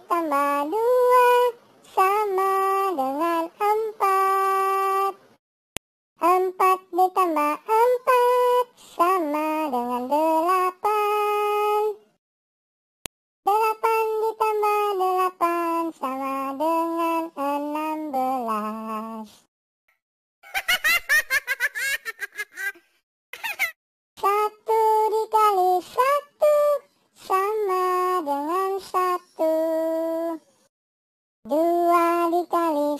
ditambah dua sama dengan empat. Empat ditambah empat. Do I d r do, do,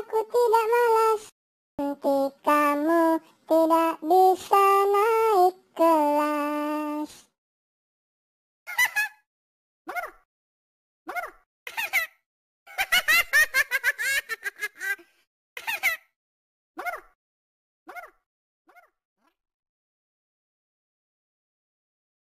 aku tidak malas. Nanti kamu